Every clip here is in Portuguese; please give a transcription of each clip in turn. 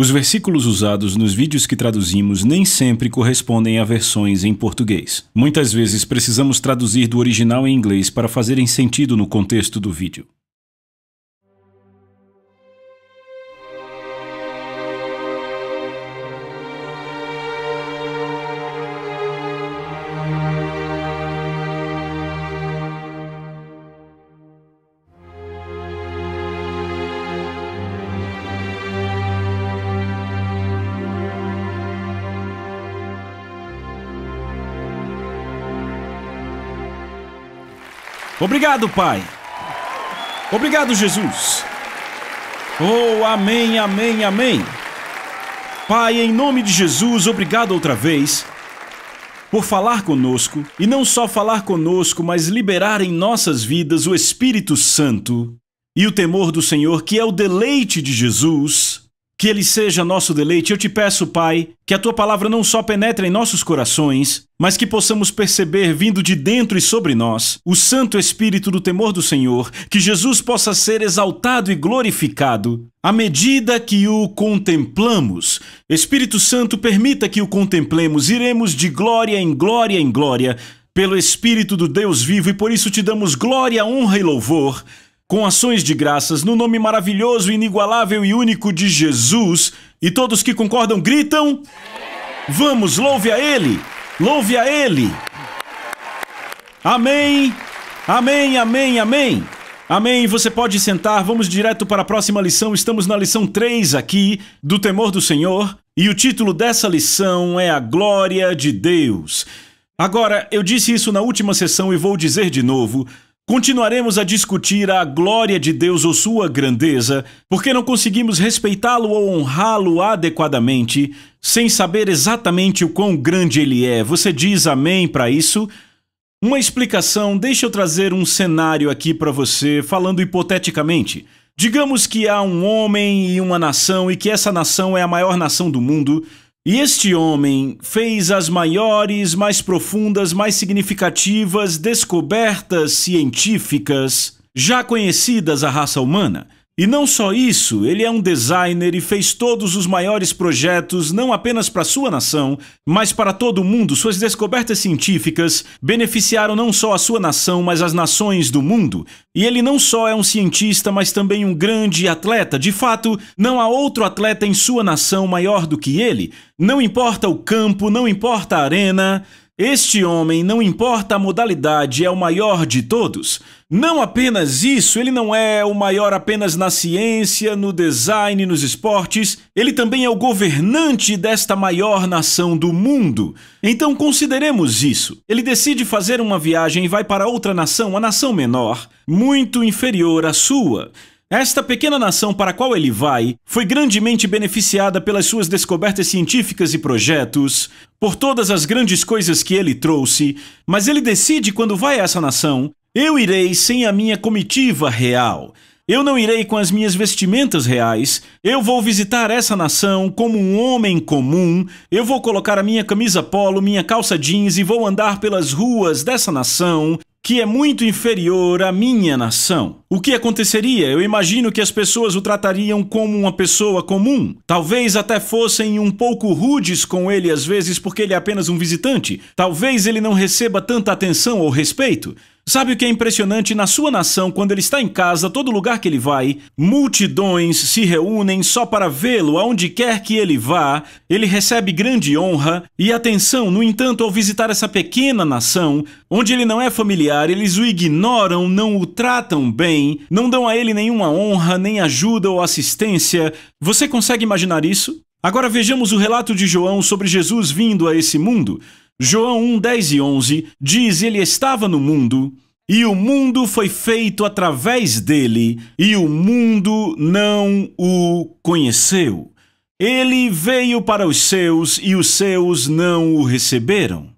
Os versículos usados nos vídeos que traduzimos nem sempre correspondem a versões em português. Muitas vezes precisamos traduzir do original em inglês para fazerem sentido no contexto do vídeo. Obrigado, Pai. Obrigado, Jesus. Oh, amém, amém, amém. Pai, em nome de Jesus, obrigado outra vez por falar conosco e não só falar conosco, mas liberar em nossas vidas o Espírito Santo e o temor do Senhor, que é o deleite de Jesus que ele seja nosso deleite, eu te peço, Pai, que a tua palavra não só penetre em nossos corações, mas que possamos perceber, vindo de dentro e sobre nós, o Santo Espírito do temor do Senhor, que Jesus possa ser exaltado e glorificado à medida que o contemplamos. Espírito Santo, permita que o contemplemos, iremos de glória em glória em glória, pelo Espírito do Deus vivo, e por isso te damos glória, honra e louvor com ações de graças no nome maravilhoso, inigualável e único de Jesus. E todos que concordam gritam: Vamos, louve a Ele! Louve a Ele! Amém! Amém, amém, amém! Amém. Você pode sentar, vamos direto para a próxima lição. Estamos na lição 3 aqui do Temor do Senhor, e o título dessa lição é A Glória de Deus. Agora, eu disse isso na última sessão e vou dizer de novo. Continuaremos a discutir a glória de Deus ou sua grandeza, porque não conseguimos respeitá-lo ou honrá-lo adequadamente, sem saber exatamente o quão grande ele é. Você diz amém para isso? Uma explicação, deixa eu trazer um cenário aqui para você, falando hipoteticamente. Digamos que há um homem e uma nação e que essa nação é a maior nação do mundo. E este homem fez as maiores, mais profundas, mais significativas descobertas científicas já conhecidas à raça humana. E não só isso, ele é um designer e fez todos os maiores projetos, não apenas para sua nação, mas para todo o mundo. Suas descobertas científicas beneficiaram não só a sua nação, mas as nações do mundo. E ele não só é um cientista, mas também um grande atleta. De fato, não há outro atleta em sua nação maior do que ele. Não importa o campo, não importa a arena, este homem, não importa a modalidade, é o maior de todos. Não apenas isso, ele não é o maior apenas na ciência, no design, nos esportes, ele também é o governante desta maior nação do mundo. Então consideremos isso. Ele decide fazer uma viagem e vai para outra nação, a nação menor, muito inferior à sua. Esta pequena nação para a qual ele vai foi grandemente beneficiada pelas suas descobertas científicas e projetos, por todas as grandes coisas que ele trouxe, mas ele decide quando vai a essa nação: eu irei sem a minha comitiva real. Eu não irei com as minhas vestimentas reais, eu vou visitar essa nação como um homem comum, eu vou colocar a minha camisa polo, minha calça jeans e vou andar pelas ruas dessa nação que é muito inferior à minha nação. O que aconteceria? Eu imagino que as pessoas o tratariam como uma pessoa comum. Talvez até fossem um pouco rudes com ele às vezes porque ele é apenas um visitante. Talvez ele não receba tanta atenção ou respeito. Sabe o que é impressionante? Na sua nação, quando ele está em casa, todo lugar que ele vai, multidões se reúnem só para vê-lo aonde quer que ele vá. Ele recebe grande honra e atenção. No entanto, ao visitar essa pequena nação, onde ele não é familiar, eles o ignoram, não o tratam bem, não dão a ele nenhuma honra, nem ajuda ou assistência. Você consegue imaginar isso? Agora vejamos o relato de João sobre Jesus vindo a esse mundo. João 1, 10 e 11 diz: Ele estava no mundo, e o mundo foi feito através dele, e o mundo não o conheceu. Ele veio para os seus, e os seus não o receberam.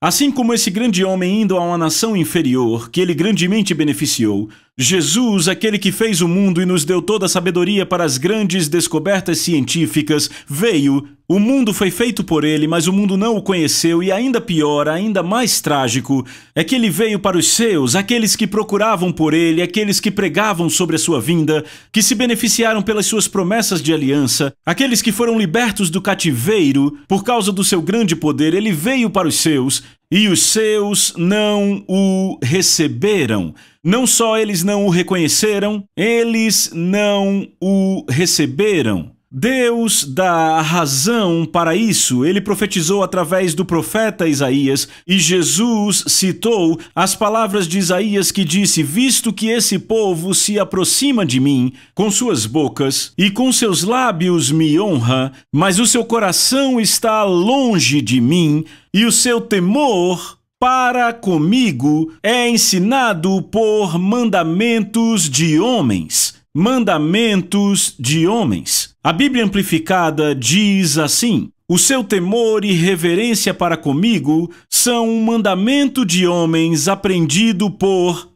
Assim como esse grande homem indo a uma nação inferior, que ele grandemente beneficiou, Jesus, aquele que fez o mundo e nos deu toda a sabedoria para as grandes descobertas científicas, veio. O mundo foi feito por ele, mas o mundo não o conheceu, e ainda pior, ainda mais trágico, é que ele veio para os seus, aqueles que procuravam por ele, aqueles que pregavam sobre a sua vinda, que se beneficiaram pelas suas promessas de aliança, aqueles que foram libertos do cativeiro por causa do seu grande poder, ele veio para os seus, e os seus não o receberam. Não só eles não o reconheceram, eles não o receberam. Deus dá razão para isso. Ele profetizou através do profeta Isaías e Jesus citou as palavras de Isaías que disse: Visto que esse povo se aproxima de mim com suas bocas e com seus lábios me honra, mas o seu coração está longe de mim e o seu temor para comigo é ensinado por mandamentos de homens. Mandamentos de homens. A Bíblia Amplificada diz assim: O seu temor e reverência para comigo são um mandamento de homens aprendido por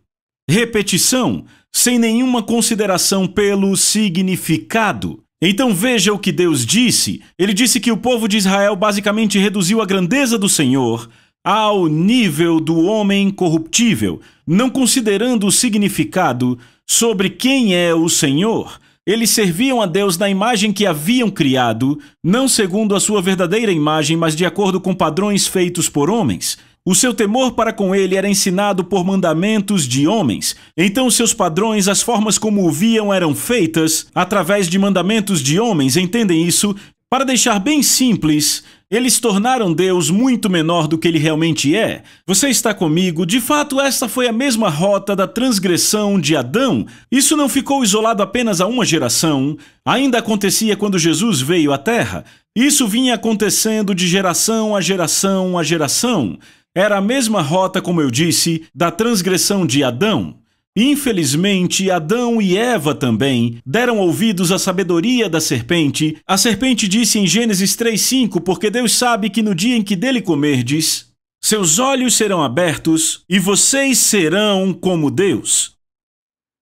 repetição, sem nenhuma consideração pelo significado. Então veja o que Deus disse. Ele disse que o povo de Israel basicamente reduziu a grandeza do Senhor ao nível do homem corruptível, não considerando o significado sobre quem é o Senhor. Eles serviam a Deus na imagem que haviam criado, não segundo a sua verdadeira imagem, mas de acordo com padrões feitos por homens. O seu temor para com ele era ensinado por mandamentos de homens. Então, seus padrões, as formas como o viam, eram feitas através de mandamentos de homens, entendem isso? Para deixar bem simples, eles tornaram Deus muito menor do que ele realmente é. Você está comigo? De fato, esta foi a mesma rota da transgressão de Adão. Isso não ficou isolado apenas a uma geração. Ainda acontecia quando Jesus veio à Terra. Isso vinha acontecendo de geração a geração a geração. Era a mesma rota, como eu disse, da transgressão de Adão. Infelizmente, Adão e Eva também deram ouvidos à sabedoria da serpente. A serpente disse em Gênesis 3:5, porque Deus sabe que no dia em que dele comerdes, seus olhos serão abertos e vocês serão como Deus.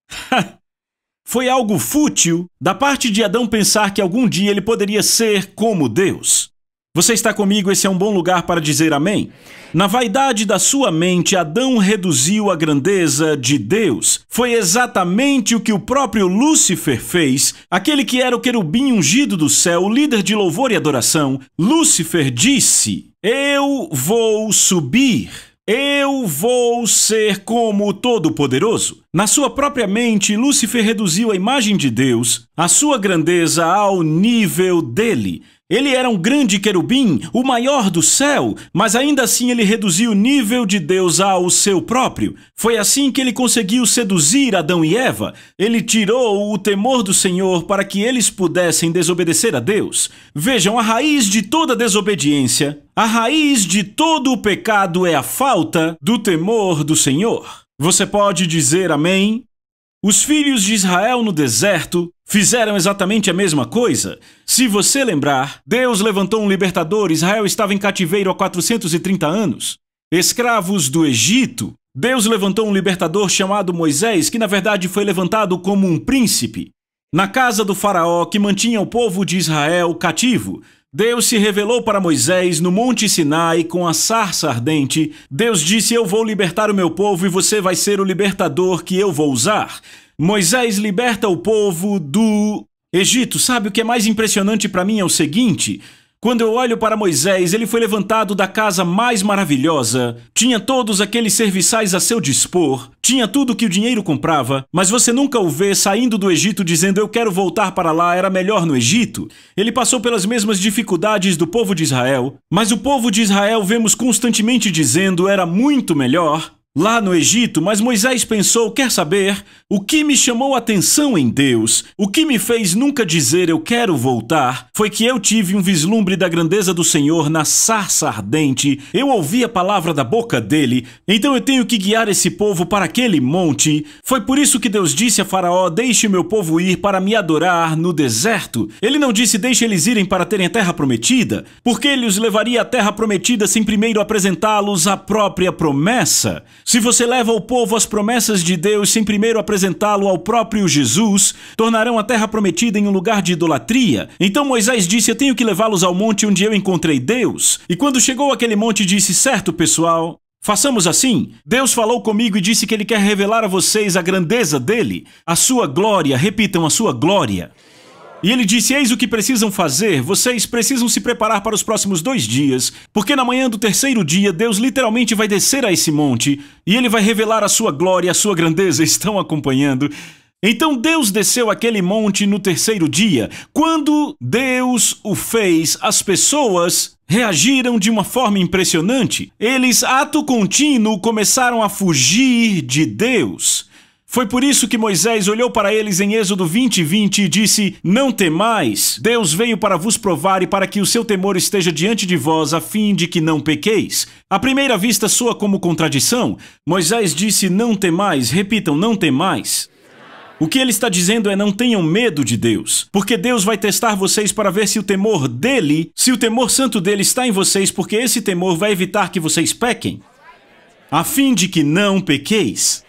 Foi algo fútil da parte de Adão pensar que algum dia ele poderia ser como Deus. Você está comigo? Esse é um bom lugar para dizer amém? Na vaidade da sua mente, Adão reduziu a grandeza de Deus. Foi exatamente o que o próprio Lúcifer fez, aquele que era o querubim ungido do céu, líder de louvor e adoração. Lúcifer disse: Eu vou subir. Eu vou ser como o Todo-Poderoso. Na sua própria mente, Lúcifer reduziu a imagem de Deus, a sua grandeza, ao nível dele. Ele era um grande querubim, o maior do céu, mas ainda assim ele reduziu o nível de Deus ao seu próprio. Foi assim que ele conseguiu seduzir Adão e Eva. Ele tirou o temor do Senhor para que eles pudessem desobedecer a Deus. Vejam, a raiz de toda desobediência, a raiz de todo o pecado é a falta do temor do Senhor. Você pode dizer amém? Os filhos de Israel no deserto Fizeram exatamente a mesma coisa? Se você lembrar, Deus levantou um libertador, Israel estava em cativeiro há 430 anos. Escravos do Egito, Deus levantou um libertador chamado Moisés, que na verdade foi levantado como um príncipe. Na casa do Faraó, que mantinha o povo de Israel cativo, Deus se revelou para Moisés no Monte Sinai com a sarça ardente. Deus disse: Eu vou libertar o meu povo e você vai ser o libertador que eu vou usar. Moisés liberta o povo do Egito. Sabe o que é mais impressionante para mim é o seguinte: quando eu olho para Moisés, ele foi levantado da casa mais maravilhosa, tinha todos aqueles serviçais a seu dispor, tinha tudo que o dinheiro comprava, mas você nunca o vê saindo do Egito dizendo eu quero voltar para lá, era melhor no Egito. Ele passou pelas mesmas dificuldades do povo de Israel, mas o povo de Israel vemos constantemente dizendo era muito melhor lá no Egito, mas Moisés pensou: quer saber? O que me chamou a atenção em Deus, o que me fez nunca dizer eu quero voltar, foi que eu tive um vislumbre da grandeza do Senhor na sarça ardente, eu ouvi a palavra da boca dele, então eu tenho que guiar esse povo para aquele monte. Foi por isso que Deus disse a Faraó: Deixe meu povo ir para me adorar no deserto. Ele não disse: Deixe eles irem para terem a terra prometida, porque ele os levaria à terra prometida sem primeiro apresentá-los à própria promessa. Se você leva o povo as promessas de Deus sem primeiro apresentá-lo ao próprio Jesus, tornarão a terra prometida em um lugar de idolatria. Então Moisés disse: Eu tenho que levá-los ao monte onde eu encontrei Deus. E quando chegou aquele monte, disse: Certo, pessoal, Façamos assim. Deus falou comigo e disse que ele quer revelar a vocês a grandeza dele, a sua glória, repitam a sua glória. E ele disse: Eis o que precisam fazer, vocês precisam se preparar para os próximos dois dias, porque na manhã do terceiro dia Deus literalmente vai descer a esse monte e ele vai revelar a sua glória, a sua grandeza. Estão acompanhando? Então Deus desceu aquele monte no terceiro dia. Quando Deus o fez, as pessoas reagiram de uma forma impressionante. Eles, ato contínuo, começaram a fugir de Deus. Foi por isso que Moisés olhou para eles em Êxodo 20, 20 e disse: Não temais, Deus veio para vos provar e para que o seu temor esteja diante de vós, a fim de que não pequeis. À primeira vista soa como contradição. Moisés disse: Não temais, repitam, não temais. O que ele está dizendo é não tenham medo de Deus, porque Deus vai testar vocês para ver se o temor dele, se o temor santo dele está em vocês, porque esse temor vai evitar que vocês pequem, a fim de que não pequeis.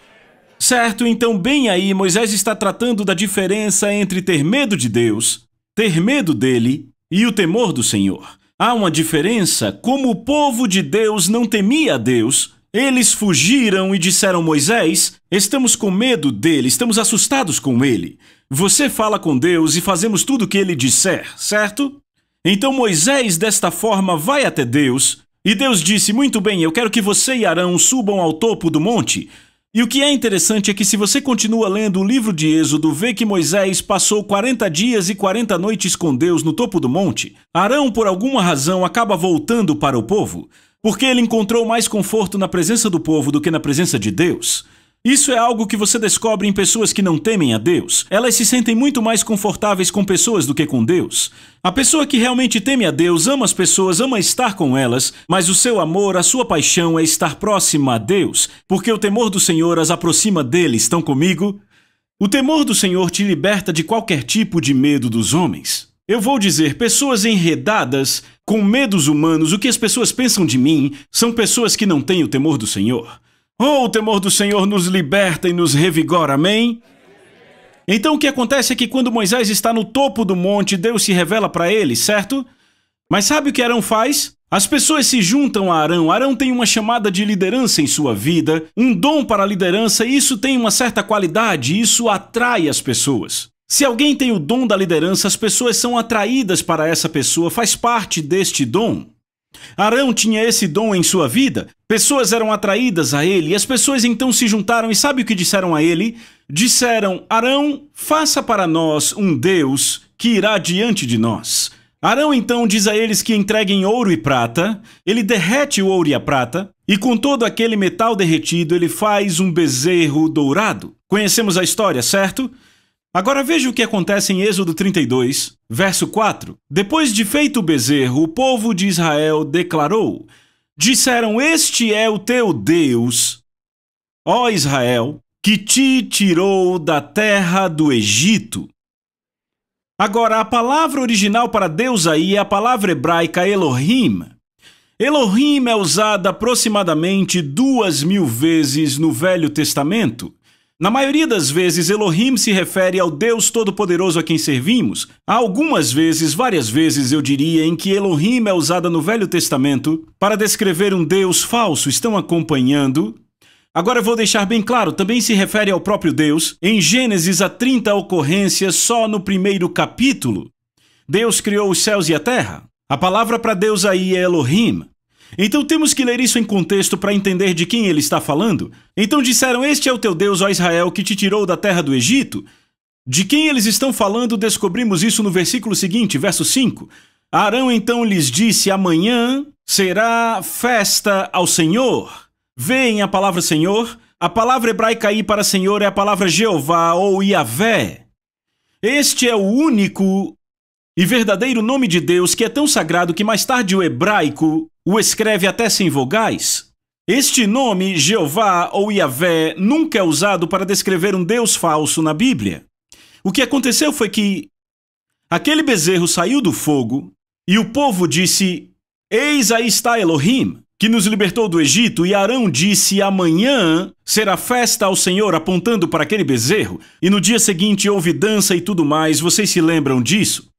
Certo, então bem aí, Moisés está tratando da diferença entre ter medo de Deus, ter medo dele e o temor do Senhor. Há uma diferença, como o povo de Deus não temia a Deus, eles fugiram e disseram: Moisés, estamos com medo dele, estamos assustados com ele. Você fala com Deus e fazemos tudo o que ele disser, certo? Então Moisés, desta forma, vai até Deus e Deus disse: Muito bem, eu quero que você e Arão subam ao topo do monte e o que é interessante é que se você continua lendo o livro de Êxodo, vê que Moisés passou 40 dias e 40 noites com Deus no topo do monte. Arão, por alguma razão, acaba voltando para o povo, porque ele encontrou mais conforto na presença do povo do que na presença de Deus. Isso é algo que você descobre em pessoas que não temem a Deus. Elas se sentem muito mais confortáveis com pessoas do que com Deus. A pessoa que realmente teme a Deus ama as pessoas, ama estar com elas, mas o seu amor, a sua paixão é estar próxima a Deus, porque o temor do Senhor as aproxima dele. Estão comigo? O temor do Senhor te liberta de qualquer tipo de medo dos homens. Eu vou dizer, pessoas enredadas com medos humanos, o que as pessoas pensam de mim, são pessoas que não têm o temor do Senhor. Oh, o temor do Senhor nos liberta e nos revigora, amém? Então o que acontece é que quando Moisés está no topo do monte, Deus se revela para ele, certo? Mas sabe o que Arão faz? As pessoas se juntam a Arão. Arão tem uma chamada de liderança em sua vida, um dom para a liderança, e isso tem uma certa qualidade, isso atrai as pessoas. Se alguém tem o dom da liderança, as pessoas são atraídas para essa pessoa, faz parte deste dom. Arão tinha esse dom em sua vida, pessoas eram atraídas a ele, e as pessoas então se juntaram e sabe o que disseram a ele? Disseram: Arão, faça para nós um Deus que irá diante de nós. Arão então diz a eles que entreguem ouro e prata, ele derrete o ouro e a prata, e com todo aquele metal derretido ele faz um bezerro dourado. Conhecemos a história, certo? Agora veja o que acontece em Êxodo 32, verso 4. Depois de feito o bezerro, o povo de Israel declarou: Disseram: Este é o teu Deus, ó Israel, que te tirou da terra do Egito. Agora, a palavra original para Deus aí é a palavra hebraica Elohim. Elohim é usada aproximadamente duas mil vezes no Velho Testamento na maioria das vezes, Elohim se refere ao Deus Todo-Poderoso a quem servimos. Há algumas vezes, várias vezes eu diria, em que Elohim é usada no Velho Testamento para descrever um Deus falso. Estão acompanhando? Agora vou deixar bem claro, também se refere ao próprio Deus. Em Gênesis há 30 ocorrências só no primeiro capítulo. Deus criou os céus e a terra. A palavra para Deus aí é Elohim. Então temos que ler isso em contexto para entender de quem ele está falando. Então disseram: Este é o teu Deus, ó Israel, que te tirou da terra do Egito. De quem eles estão falando, descobrimos isso no versículo seguinte, verso 5. Arão então lhes disse: Amanhã será festa ao Senhor. Vem a palavra Senhor. A palavra hebraica aí para Senhor é a palavra Jeová ou Yahvé. Este é o único e verdadeiro nome de Deus que é tão sagrado que mais tarde o hebraico o escreve até sem vogais? Este nome, Jeová ou Yahvé, nunca é usado para descrever um Deus falso na Bíblia. O que aconteceu foi que aquele bezerro saiu do fogo e o povo disse: Eis aí está Elohim, que nos libertou do Egito, e Arão disse: Amanhã será festa ao Senhor, apontando para aquele bezerro, e no dia seguinte houve dança e tudo mais. Vocês se lembram disso?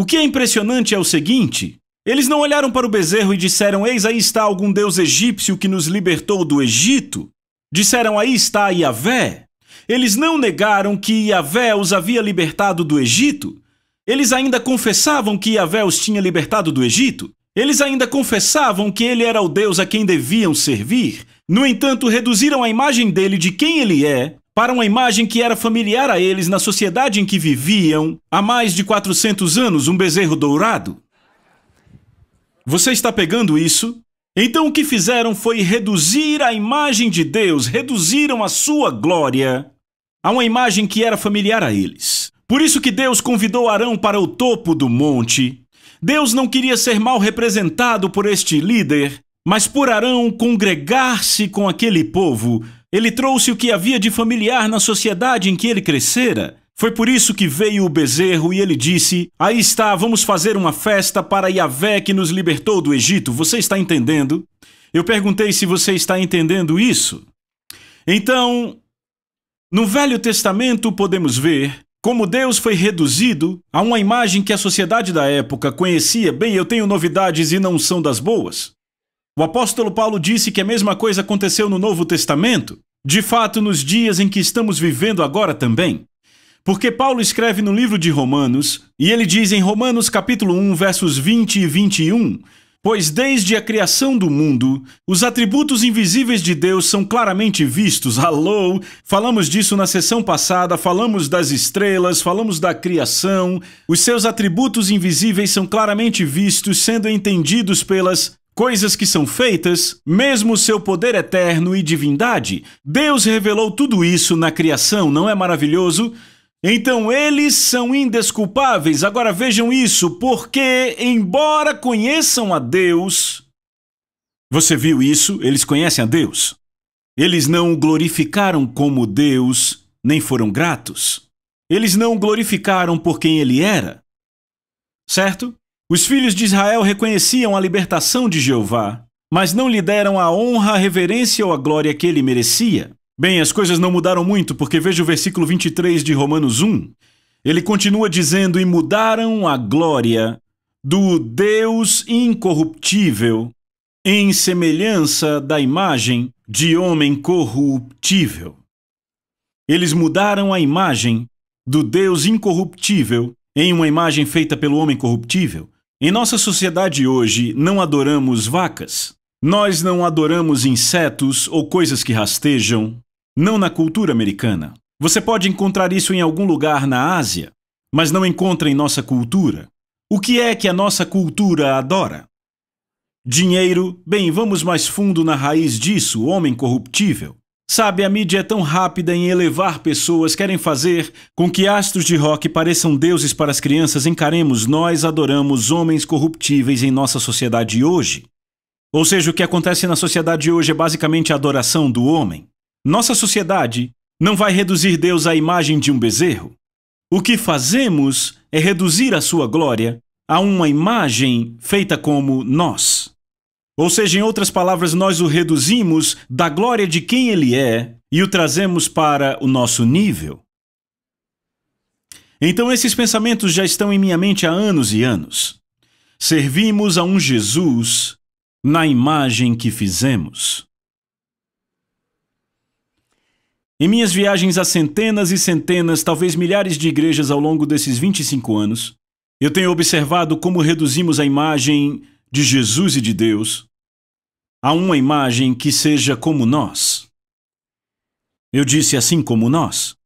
O que é impressionante é o seguinte: eles não olharam para o bezerro e disseram: Eis aí está algum deus egípcio que nos libertou do Egito. Disseram: Aí está Yahvé. Eles não negaram que Yahvé os havia libertado do Egito. Eles ainda confessavam que Yahvé os tinha libertado do Egito. Eles ainda confessavam que ele era o Deus a quem deviam servir. No entanto, reduziram a imagem dele de quem ele é para uma imagem que era familiar a eles na sociedade em que viviam há mais de 400 anos um bezerro dourado? Você está pegando isso? Então o que fizeram foi reduzir a imagem de Deus, reduziram a sua glória a uma imagem que era familiar a eles. Por isso que Deus convidou Arão para o topo do monte. Deus não queria ser mal representado por este líder, mas por Arão congregar-se com aquele povo ele trouxe o que havia de familiar na sociedade em que ele crescera. Foi por isso que veio o bezerro e ele disse: Aí está, vamos fazer uma festa para Yahvé que nos libertou do Egito. Você está entendendo? Eu perguntei se você está entendendo isso. Então, no Velho Testamento podemos ver como Deus foi reduzido a uma imagem que a sociedade da época conhecia. Bem, eu tenho novidades e não são das boas. O apóstolo Paulo disse que a mesma coisa aconteceu no Novo Testamento, de fato, nos dias em que estamos vivendo agora também. Porque Paulo escreve no livro de Romanos, e ele diz em Romanos capítulo 1, versos 20 e 21, pois desde a criação do mundo, os atributos invisíveis de Deus são claramente vistos. Alô, falamos disso na sessão passada, falamos das estrelas, falamos da criação. Os seus atributos invisíveis são claramente vistos, sendo entendidos pelas coisas que são feitas, mesmo seu poder eterno e divindade. Deus revelou tudo isso na criação, não é maravilhoso? Então eles são indesculpáveis. Agora vejam isso, porque, embora conheçam a Deus, você viu isso? Eles conhecem a Deus. Eles não o glorificaram como Deus, nem foram gratos. Eles não o glorificaram por quem ele era. Certo? Os filhos de Israel reconheciam a libertação de Jeová, mas não lhe deram a honra, a reverência ou a glória que ele merecia. Bem, as coisas não mudaram muito, porque veja o versículo 23 de Romanos 1. Ele continua dizendo: E mudaram a glória do Deus incorruptível em semelhança da imagem de homem corruptível. Eles mudaram a imagem do Deus incorruptível em uma imagem feita pelo homem corruptível. Em nossa sociedade hoje, não adoramos vacas. Nós não adoramos insetos ou coisas que rastejam. Não na cultura americana. Você pode encontrar isso em algum lugar na Ásia, mas não encontra em nossa cultura. O que é que a nossa cultura adora? Dinheiro, bem, vamos mais fundo na raiz disso, homem corruptível. Sabe, a mídia é tão rápida em elevar pessoas, querem fazer com que astros de rock pareçam deuses para as crianças. Encaremos, nós adoramos homens corruptíveis em nossa sociedade hoje. Ou seja, o que acontece na sociedade hoje é basicamente a adoração do homem. Nossa sociedade não vai reduzir Deus à imagem de um bezerro. O que fazemos é reduzir a sua glória a uma imagem feita como nós. Ou seja, em outras palavras, nós o reduzimos da glória de quem ele é e o trazemos para o nosso nível. Então esses pensamentos já estão em minha mente há anos e anos. Servimos a um Jesus na imagem que fizemos. Em minhas viagens a centenas e centenas, talvez milhares de igrejas ao longo desses 25 anos, eu tenho observado como reduzimos a imagem de Jesus e de Deus a uma imagem que seja como nós. Eu disse assim como nós.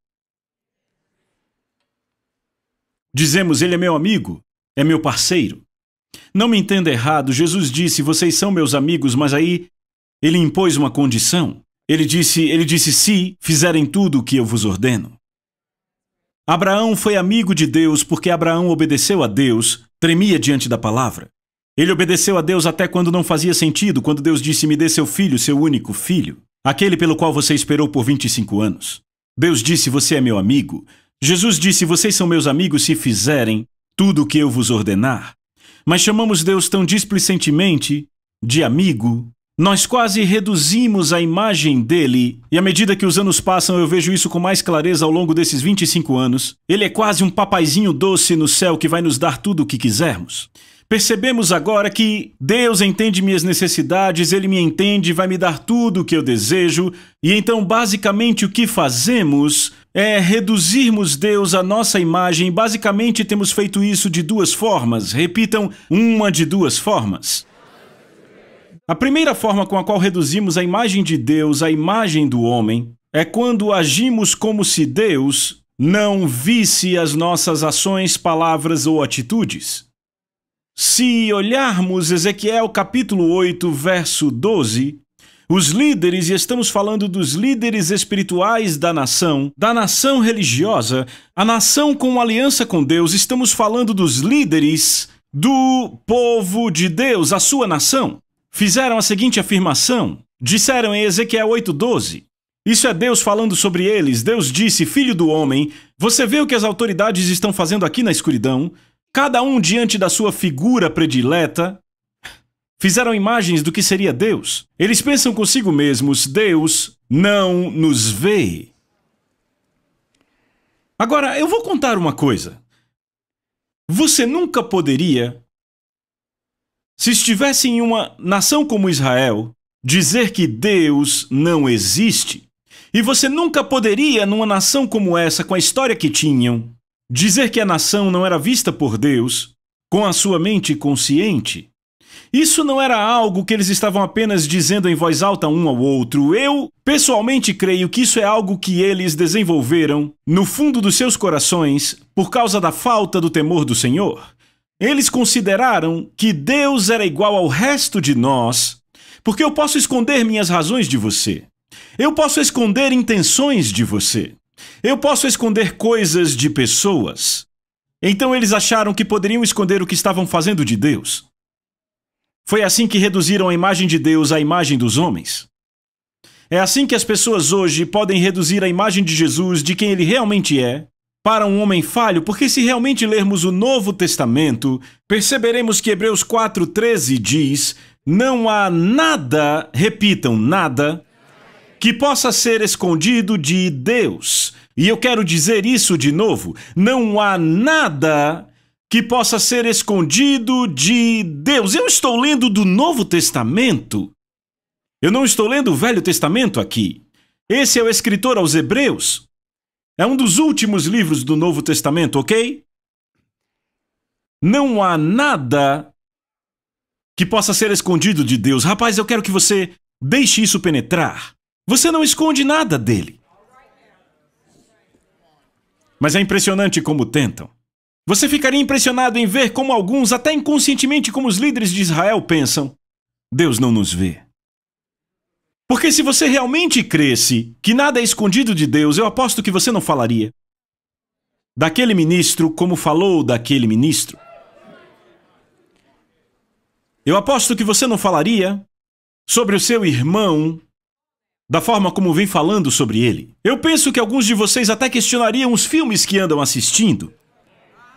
Dizemos, ele é meu amigo, é meu parceiro. Não me entenda errado, Jesus disse, vocês são meus amigos, mas aí ele impôs uma condição. Ele disse, ele disse, se fizerem tudo o que eu vos ordeno. Abraão foi amigo de Deus porque Abraão obedeceu a Deus, tremia diante da palavra. Ele obedeceu a Deus até quando não fazia sentido, quando Deus disse: Me dê seu filho, seu único filho, aquele pelo qual você esperou por 25 anos. Deus disse: Você é meu amigo. Jesus disse: Vocês são meus amigos se fizerem tudo o que eu vos ordenar. Mas chamamos Deus tão displicentemente de amigo nós quase reduzimos a imagem dele, e à medida que os anos passam, eu vejo isso com mais clareza ao longo desses 25 anos. Ele é quase um papaizinho doce no céu que vai nos dar tudo o que quisermos. Percebemos agora que Deus entende minhas necessidades, Ele me entende, vai me dar tudo o que eu desejo, e então, basicamente, o que fazemos é reduzirmos Deus à nossa imagem. Basicamente, temos feito isso de duas formas. Repitam, uma de duas formas. A primeira forma com a qual reduzimos a imagem de Deus à imagem do homem é quando agimos como se Deus não visse as nossas ações, palavras ou atitudes. Se olharmos Ezequiel capítulo 8, verso 12, os líderes, e estamos falando dos líderes espirituais da nação, da nação religiosa, a nação com aliança com Deus, estamos falando dos líderes do povo de Deus, a sua nação, fizeram a seguinte afirmação. Disseram em Ezequiel 12. Isso é Deus falando sobre eles. Deus disse: Filho do homem, você vê o que as autoridades estão fazendo aqui na escuridão? cada um diante da sua figura predileta, fizeram imagens do que seria Deus. Eles pensam consigo mesmos: Deus não nos vê. Agora, eu vou contar uma coisa. Você nunca poderia, se estivesse em uma nação como Israel, dizer que Deus não existe. E você nunca poderia, numa nação como essa, com a história que tinham, Dizer que a nação não era vista por Deus, com a sua mente consciente, isso não era algo que eles estavam apenas dizendo em voz alta um ao outro. Eu, pessoalmente, creio que isso é algo que eles desenvolveram no fundo dos seus corações por causa da falta do temor do Senhor. Eles consideraram que Deus era igual ao resto de nós, porque eu posso esconder minhas razões de você. Eu posso esconder intenções de você. Eu posso esconder coisas de pessoas. Então eles acharam que poderiam esconder o que estavam fazendo de Deus. Foi assim que reduziram a imagem de Deus à imagem dos homens. É assim que as pessoas hoje podem reduzir a imagem de Jesus, de quem ele realmente é, para um homem falho, porque se realmente lermos o Novo Testamento, perceberemos que Hebreus 4,13 diz: Não há nada, repitam, nada, que possa ser escondido de Deus. E eu quero dizer isso de novo: não há nada que possa ser escondido de Deus. Eu estou lendo do Novo Testamento. Eu não estou lendo o Velho Testamento aqui. Esse é o escritor aos Hebreus. É um dos últimos livros do Novo Testamento, ok? Não há nada que possa ser escondido de Deus. Rapaz, eu quero que você deixe isso penetrar. Você não esconde nada dele. Mas é impressionante como tentam. Você ficaria impressionado em ver como alguns, até inconscientemente, como os líderes de Israel pensam: Deus não nos vê. Porque se você realmente cresce que nada é escondido de Deus, eu aposto que você não falaria daquele ministro como falou daquele ministro. Eu aposto que você não falaria sobre o seu irmão da forma como vem falando sobre ele. Eu penso que alguns de vocês até questionariam os filmes que andam assistindo.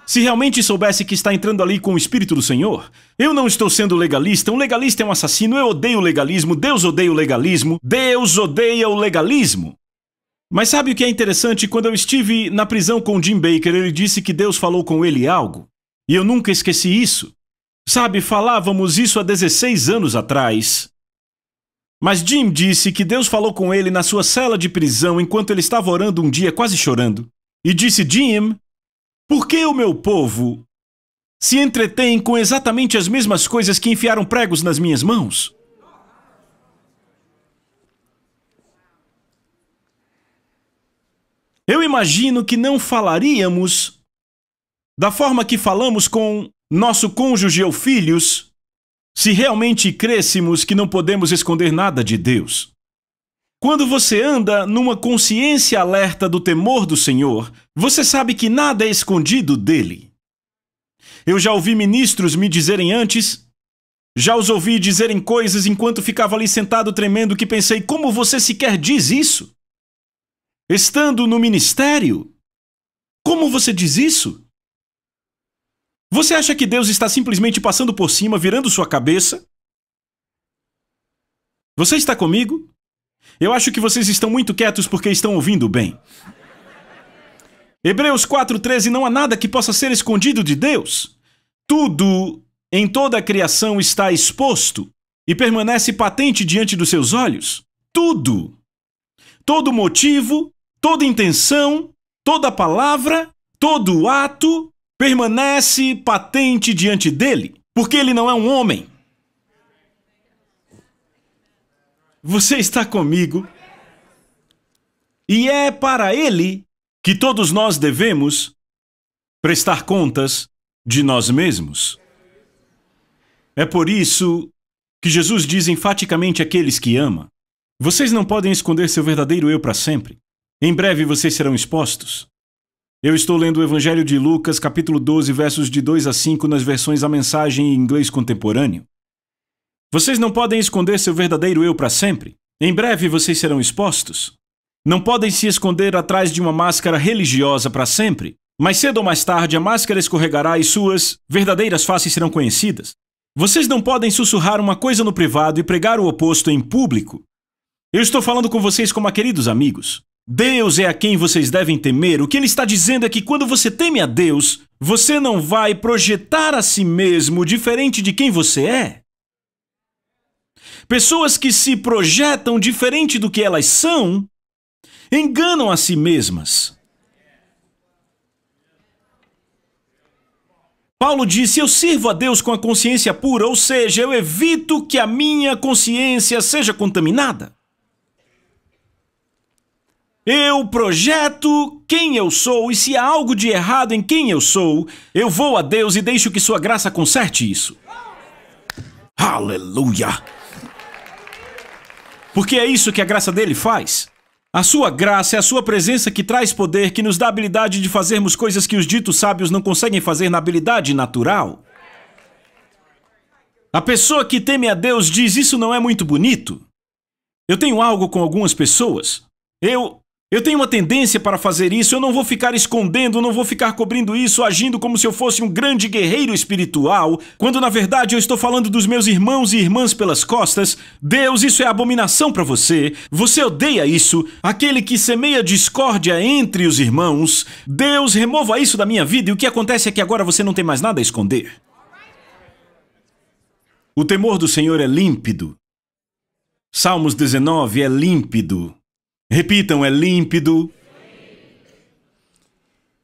Se realmente soubesse que está entrando ali com o Espírito do Senhor, eu não estou sendo legalista, um legalista é um assassino, eu odeio o legalismo, Deus odeia o legalismo, Deus odeia o legalismo. Mas sabe o que é interessante? Quando eu estive na prisão com Jim Baker, ele disse que Deus falou com ele algo. E eu nunca esqueci isso. Sabe, falávamos isso há 16 anos atrás. Mas Jim disse que Deus falou com ele na sua cela de prisão enquanto ele estava orando um dia quase chorando. E disse: Jim, por que o meu povo se entretém com exatamente as mesmas coisas que enfiaram pregos nas minhas mãos? Eu imagino que não falaríamos da forma que falamos com nosso cônjuge ou filhos se realmente crêssemos que não podemos esconder nada de Deus. Quando você anda numa consciência alerta do temor do Senhor, você sabe que nada é escondido dele. Eu já ouvi ministros me dizerem antes, já os ouvi dizerem coisas enquanto ficava ali sentado tremendo que pensei: como você sequer diz isso? Estando no ministério? Como você diz isso? Você acha que Deus está simplesmente passando por cima, virando sua cabeça? Você está comigo? Eu acho que vocês estão muito quietos porque estão ouvindo bem. Hebreus 4,13 Não há nada que possa ser escondido de Deus. Tudo em toda a criação está exposto e permanece patente diante dos seus olhos. Tudo. Todo motivo, toda intenção, toda palavra, todo ato, permanece patente diante dele, porque ele não é um homem. Você está comigo? E é para ele que todos nós devemos prestar contas de nós mesmos. É por isso que Jesus diz enfaticamente àqueles que ama: Vocês não podem esconder seu verdadeiro eu para sempre. Em breve vocês serão expostos. Eu estou lendo o Evangelho de Lucas, capítulo 12, versos de 2 a 5, nas versões A Mensagem em inglês contemporâneo. Vocês não podem esconder seu verdadeiro eu para sempre. Em breve vocês serão expostos. Não podem se esconder atrás de uma máscara religiosa para sempre. Mais cedo ou mais tarde a máscara escorregará e suas verdadeiras faces serão conhecidas. Vocês não podem sussurrar uma coisa no privado e pregar o oposto em público. Eu estou falando com vocês como a queridos amigos. Deus é a quem vocês devem temer. O que ele está dizendo é que quando você teme a Deus, você não vai projetar a si mesmo diferente de quem você é. Pessoas que se projetam diferente do que elas são enganam a si mesmas. Paulo disse: Eu sirvo a Deus com a consciência pura, ou seja, eu evito que a minha consciência seja contaminada. Eu projeto quem eu sou e se há algo de errado em quem eu sou, eu vou a Deus e deixo que sua graça conserte isso. Aleluia! Porque é isso que a graça dele faz. A sua graça é a sua presença que traz poder, que nos dá habilidade de fazermos coisas que os ditos sábios não conseguem fazer na habilidade natural. A pessoa que teme a Deus diz: Isso não é muito bonito. Eu tenho algo com algumas pessoas. Eu eu tenho uma tendência para fazer isso, eu não vou ficar escondendo, não vou ficar cobrindo isso, agindo como se eu fosse um grande guerreiro espiritual, quando na verdade eu estou falando dos meus irmãos e irmãs pelas costas. Deus, isso é abominação para você. Você odeia isso. Aquele que semeia discórdia entre os irmãos. Deus, remova isso da minha vida e o que acontece é que agora você não tem mais nada a esconder. O temor do Senhor é límpido. Salmos 19 é límpido. Repitam, é límpido.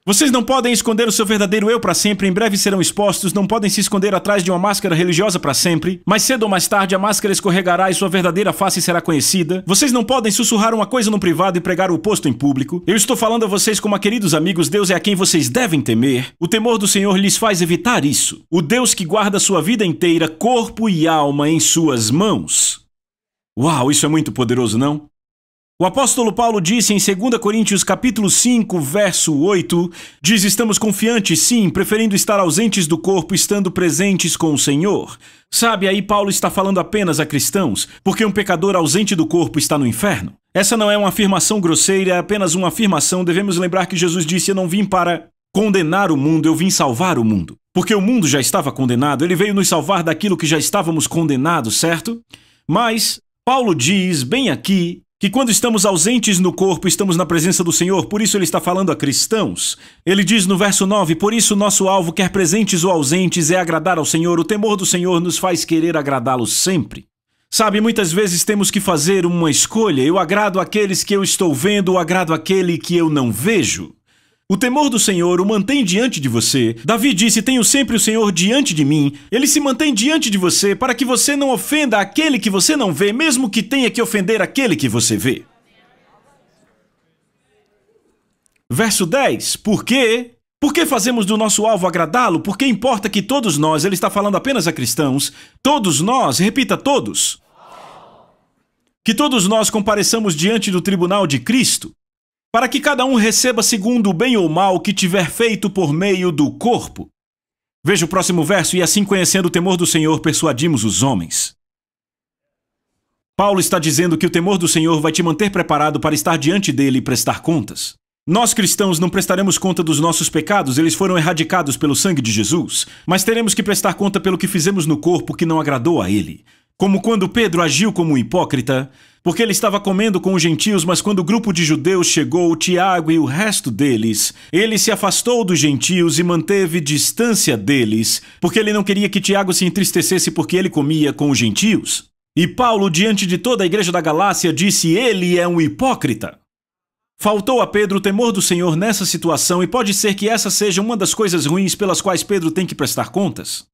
Vocês não podem esconder o seu verdadeiro eu para sempre, em breve serão expostos, não podem se esconder atrás de uma máscara religiosa para sempre. Mais cedo ou mais tarde a máscara escorregará e sua verdadeira face será conhecida. Vocês não podem sussurrar uma coisa no privado e pregar o oposto em público. Eu estou falando a vocês como a queridos amigos, Deus é a quem vocês devem temer. O temor do Senhor lhes faz evitar isso. O Deus que guarda sua vida inteira, corpo e alma em suas mãos. Uau, isso é muito poderoso, não? O apóstolo Paulo disse em 2 Coríntios capítulo 5, verso 8, diz: "Estamos confiantes, sim, preferindo estar ausentes do corpo, estando presentes com o Senhor". Sabe, aí Paulo está falando apenas a cristãos, porque um pecador ausente do corpo está no inferno. Essa não é uma afirmação grosseira, é apenas uma afirmação. Devemos lembrar que Jesus disse: "Eu não vim para condenar o mundo, eu vim salvar o mundo". Porque o mundo já estava condenado, ele veio nos salvar daquilo que já estávamos condenados, certo? Mas Paulo diz bem aqui que quando estamos ausentes no corpo, estamos na presença do Senhor, por isso ele está falando a cristãos. Ele diz no verso 9: Por isso nosso alvo, quer presentes ou ausentes, é agradar ao Senhor. O temor do Senhor nos faz querer agradá-lo sempre. Sabe, muitas vezes temos que fazer uma escolha: eu agrado aqueles que eu estou vendo ou agrado aquele que eu não vejo. O temor do Senhor o mantém diante de você. Davi disse: Tenho sempre o Senhor diante de mim. Ele se mantém diante de você para que você não ofenda aquele que você não vê, mesmo que tenha que ofender aquele que você vê. Verso 10: Por quê? Por que fazemos do nosso alvo agradá-lo? Porque importa que todos nós, ele está falando apenas a cristãos, todos nós, repita todos, que todos nós compareçamos diante do tribunal de Cristo para que cada um receba segundo o bem ou mal que tiver feito por meio do corpo. Veja o próximo verso, e assim conhecendo o temor do Senhor, persuadimos os homens. Paulo está dizendo que o temor do Senhor vai te manter preparado para estar diante dele e prestar contas. Nós cristãos não prestaremos conta dos nossos pecados, eles foram erradicados pelo sangue de Jesus, mas teremos que prestar conta pelo que fizemos no corpo que não agradou a ele. Como quando Pedro agiu como um hipócrita, porque ele estava comendo com os gentios, mas quando o grupo de judeus chegou, Tiago e o resto deles, ele se afastou dos gentios e manteve distância deles, porque ele não queria que Tiago se entristecesse porque ele comia com os gentios. E Paulo, diante de toda a igreja da Galácia, disse: Ele é um hipócrita. Faltou a Pedro o temor do Senhor nessa situação, e pode ser que essa seja uma das coisas ruins pelas quais Pedro tem que prestar contas.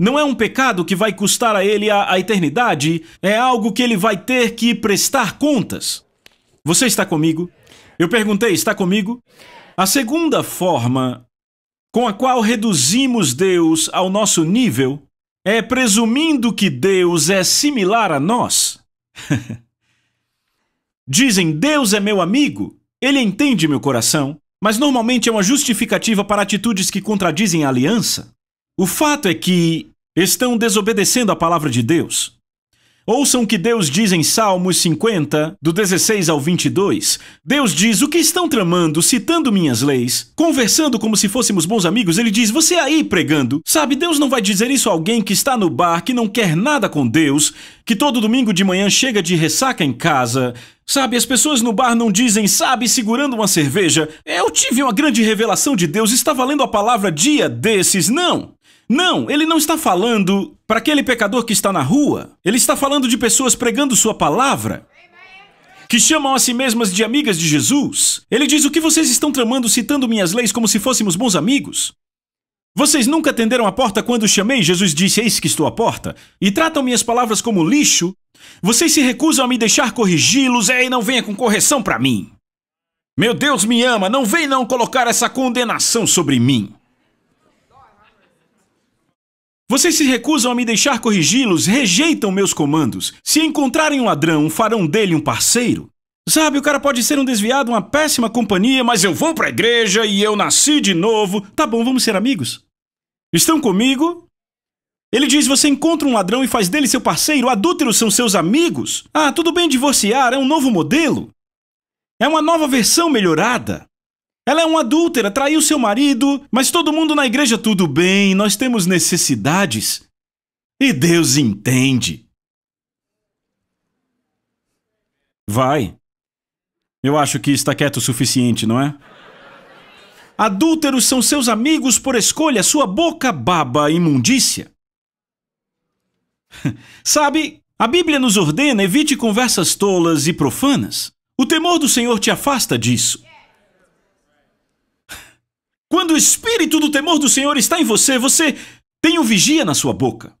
Não é um pecado que vai custar a ele a, a eternidade, é algo que ele vai ter que prestar contas. Você está comigo? Eu perguntei, está comigo? A segunda forma com a qual reduzimos Deus ao nosso nível é presumindo que Deus é similar a nós. Dizem, Deus é meu amigo, ele entende meu coração, mas normalmente é uma justificativa para atitudes que contradizem a aliança. O fato é que Estão desobedecendo a palavra de Deus. Ouçam o que Deus diz em Salmos 50, do 16 ao 22. Deus diz: O que estão tramando, citando minhas leis, conversando como se fôssemos bons amigos? Ele diz: Você aí pregando. Sabe, Deus não vai dizer isso a alguém que está no bar, que não quer nada com Deus, que todo domingo de manhã chega de ressaca em casa. Sabe, as pessoas no bar não dizem, sabe, segurando uma cerveja, eu tive uma grande revelação de Deus, estava lendo a palavra dia desses. Não! Não, ele não está falando para aquele pecador que está na rua. Ele está falando de pessoas pregando sua palavra que chamam a si mesmas de amigas de Jesus. Ele diz: O que vocês estão tramando citando minhas leis como se fôssemos bons amigos? Vocês nunca atenderam a porta quando chamei, Jesus disse: Eis que estou à porta, e tratam minhas palavras como lixo. Vocês se recusam a me deixar corrigi-los, é, e não venha com correção para mim. Meu Deus me ama, não vem não colocar essa condenação sobre mim. Vocês se recusam a me deixar corrigi-los, rejeitam meus comandos. Se encontrarem um ladrão, farão dele um parceiro. Sabe, o cara pode ser um desviado, uma péssima companhia, mas eu vou pra igreja e eu nasci de novo. Tá bom, vamos ser amigos. Estão comigo? Ele diz: você encontra um ladrão e faz dele seu parceiro, adúlteros são seus amigos. Ah, tudo bem divorciar, é um novo modelo. É uma nova versão melhorada. Ela é uma adúltera, traiu seu marido, mas todo mundo na igreja tudo bem, nós temos necessidades. E Deus entende. Vai. Eu acho que está quieto o suficiente, não é? Adúlteros são seus amigos por escolha, sua boca baba imundícia. Sabe, a Bíblia nos ordena evite conversas tolas e profanas. O temor do Senhor te afasta disso. Quando o espírito do temor do Senhor está em você, você tem o um vigia na sua boca.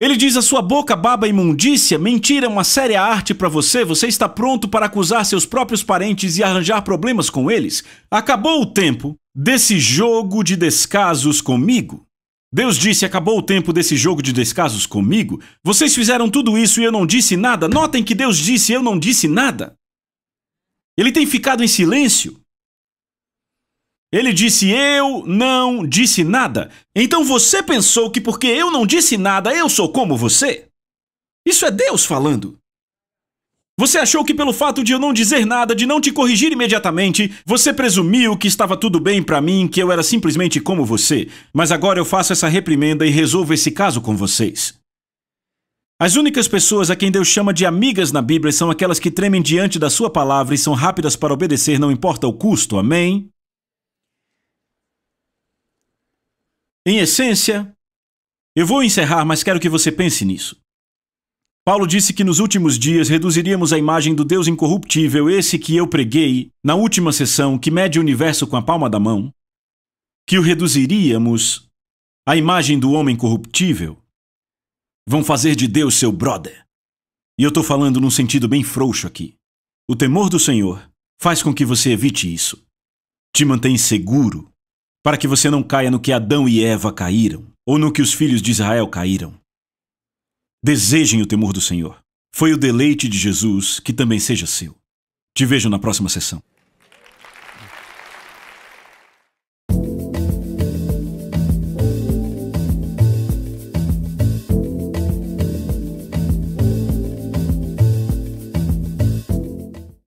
Ele diz: A sua boca baba imundícia, mentira é uma séria arte para você, você está pronto para acusar seus próprios parentes e arranjar problemas com eles. Acabou o tempo desse jogo de descasos comigo. Deus disse: acabou o tempo desse jogo de descasos comigo? Vocês fizeram tudo isso e eu não disse nada? Notem que Deus disse: eu não disse nada. Ele tem ficado em silêncio. Ele disse: Eu não disse nada. Então você pensou que porque eu não disse nada eu sou como você? Isso é Deus falando. Você achou que pelo fato de eu não dizer nada, de não te corrigir imediatamente, você presumiu que estava tudo bem para mim, que eu era simplesmente como você. Mas agora eu faço essa reprimenda e resolvo esse caso com vocês. As únicas pessoas a quem Deus chama de amigas na Bíblia são aquelas que tremem diante da sua palavra e são rápidas para obedecer, não importa o custo. Amém? Em essência, eu vou encerrar, mas quero que você pense nisso. Paulo disse que nos últimos dias reduziríamos a imagem do Deus incorruptível, esse que eu preguei na última sessão, que mede o universo com a palma da mão, que o reduziríamos à imagem do homem corruptível. Vão fazer de Deus seu brother. E eu estou falando num sentido bem frouxo aqui. O temor do Senhor faz com que você evite isso. Te mantém seguro para que você não caia no que Adão e Eva caíram, ou no que os filhos de Israel caíram. Desejem o temor do Senhor. Foi o deleite de Jesus que também seja seu. Te vejo na próxima sessão.